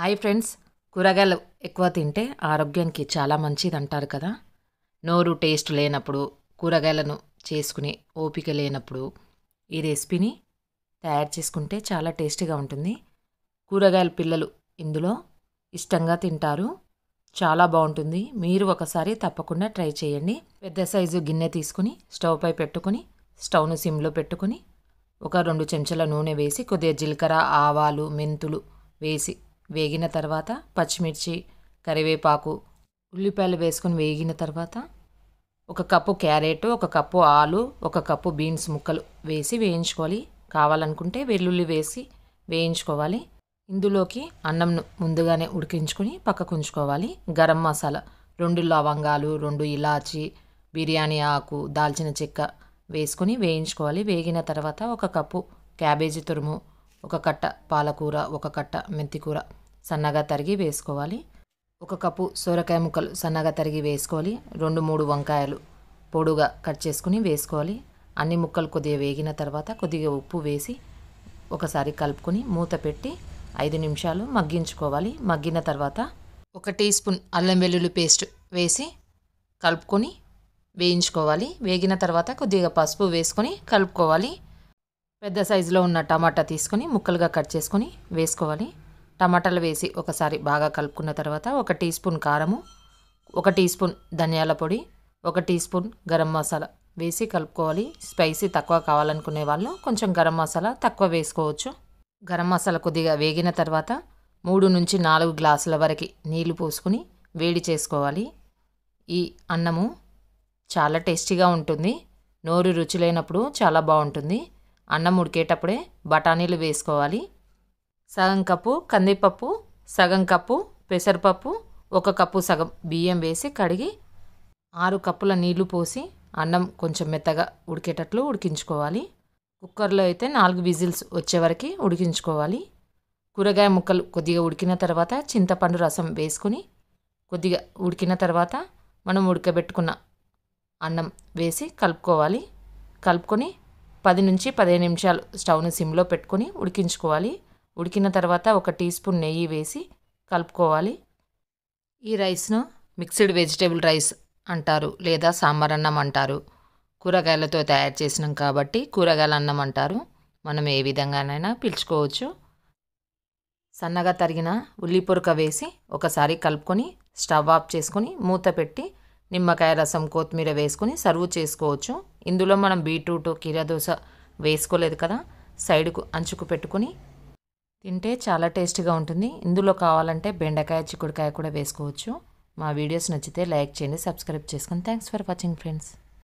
hi friends కూరగాయలు ఎక్కువ తింటే ఆరోగ్యానికి చాలా మంచిది అంటారు కదా నోరు టేస్ట్ లేనప్పుడు కూరగాయలను చేసుకునే ఓపిక లేనప్పుడు ఈ రెసిపీని తయారు చేసుకుంటే చాలా టేస్టీగా ఉంటుంది కూరగాయల పిల్లలు ఇందులో ఇష్టంగా తింటారు చాలా బాగుంటుంది మీరు ఒకసారి తప్పకుండా ట్రై చేయండి పెద్ద సైజు గిన్నె తీసుకుని స్టవ్ పై పెట్టుకుని స్టవ్ను సిమ్లో పెట్టుకుని ఒక రెండు చెంచాల నూనె వేసి కొద్దిగా జీలకర్ర ఆవాలు మెంతులు వేసి వేగిన తర్వాత పచ్చిమిర్చి కరివేపాకు ఉల్లిపాయలు వేసుకొని వేగిన తర్వాత ఒక కప్పు క్యారెట్ ఒక కప్పు ఆలు ఒక కప్పు బీన్స్ ముక్కలు వేసి వేయించుకోవాలి కావాలనుకుంటే వెల్లుల్లి వేసి వేయించుకోవాలి ఇందులోకి అన్నంను ముందుగానే ఉడికించుకొని పక్కకు ఉంచుకోవాలి గరం మసాలా రెండు లవంగాలు రెండు ఇలాచి బిర్యానీ ఆకు దాల్చిన చెక్క వేసుకొని వేయించుకోవాలి వేగిన తర్వాత ఒక కప్పు క్యాబేజీ తురుము ఒక కట్ట పాలకూర ఒక కట్ట మెంతికూర సన్నగా తరిగి వేసుకోవాలి ఒక కప్పు సోరకాయ ముక్కలు సన్నగా తరిగి వేసుకోవాలి రెండు మూడు వంకాయలు పొడుగా కట్ చేసుకుని వేసుకోవాలి అన్ని ముక్కలు కొద్దిగా వేగిన తర్వాత కొద్దిగా ఉప్పు వేసి ఒకసారి కలుపుకొని మూత పెట్టి ఐదు నిమిషాలు మగ్గించుకోవాలి మగ్గిన తర్వాత ఒక టీ స్పూన్ అల్లం వెల్లుల్లి పేస్ట్ వేసి కలుపుకొని వేయించుకోవాలి వేగిన తర్వాత కొద్దిగా పసుపు వేసుకొని కలుపుకోవాలి పెద్ద సైజులో ఉన్న టమాటా తీసుకొని ముక్కలుగా కట్ చేసుకొని వేసుకోవాలి టమాటాలు వేసి ఒకసారి బాగా కలుపుకున్న తర్వాత ఒక టీ స్పూన్ కారము ఒక టీ స్పూన్ ధనియాల పొడి ఒక టీ స్పూన్ గరం మసాలా వేసి కలుపుకోవాలి స్పైసీ తక్కువ కావాలనుకునే వాళ్ళు కొంచెం గరం మసాలా తక్కువ వేసుకోవచ్చు గరం మసాలా కొద్దిగా వేగిన తర్వాత మూడు నుంచి నాలుగు గ్లాసుల వరకు నీళ్లు పోసుకుని వేడి చేసుకోవాలి ఈ అన్నము చాలా టేస్టీగా ఉంటుంది నోరు రుచి లేనప్పుడు చాలా బాగుంటుంది అన్నం ఉడికేటప్పుడే బఠానీలు వేసుకోవాలి సగం కప్పు కందిపప్పు సగం కప్పు పెసరపప్పు ఒక కప్పు సగం బియ్యం వేసి కడిగి ఆరు కప్పుల నీళ్లు పోసి అన్నం కొంచెం మెత్తగా ఉడికేటట్లు ఉడికించుకోవాలి కుక్కర్లో అయితే నాలుగు విజిల్స్ వచ్చే వరకు ఉడికించుకోవాలి కూరగాయ ముక్కలు కొద్దిగా ఉడికిన తర్వాత చింతపండు రసం వేసుకుని కొద్దిగా ఉడికిన తర్వాత మనం ఉడకబెట్టుకున్న అన్నం వేసి కలుపుకోవాలి కలుపుకొని పది నుంచి పదిహేను నిమిషాలు స్టవ్ను సిమ్లో పెట్టుకొని ఉడికించుకోవాలి ఉడికిన తర్వాత ఒక టీ స్పూన్ నెయ్యి వేసి కలుపుకోవాలి ఈ రైస్ను మిక్స్డ్ వెజిటేబుల్ రైస్ అంటారు లేదా సాంబార్ అన్నం అంటారు కూరగాయలతో తయారు చేసినాం కాబట్టి కూరగాయల అన్నం అంటారు మనం ఏ విధంగానైనా పిలుచుకోవచ్చు సన్నగా తరిగిన ఉల్లిపొరక వేసి ఒకసారి కలుపుకొని స్టవ్ ఆఫ్ చేసుకొని మూత పెట్టి నిమ్మకాయ రసం కొత్తిమీర వేసుకొని సర్వ్ చేసుకోవచ్చు ఇందులో మనం బీట్రూట్ కీరదోస వేసుకోలేదు కదా సైడ్కు అంచుకు పెట్టుకొని తింటే చాలా టేస్టీగా ఉంటుంది ఇందులో కావాలంటే బెండకాయ చిక్కుడుకాయ కూడా వేసుకోవచ్చు మా వీడియోస్ నచ్చితే లైక్ చేయండి సబ్స్క్రైబ్ చేసుకొని థ్యాంక్స్ ఫర్ వాచింగ్ ఫ్రెండ్స్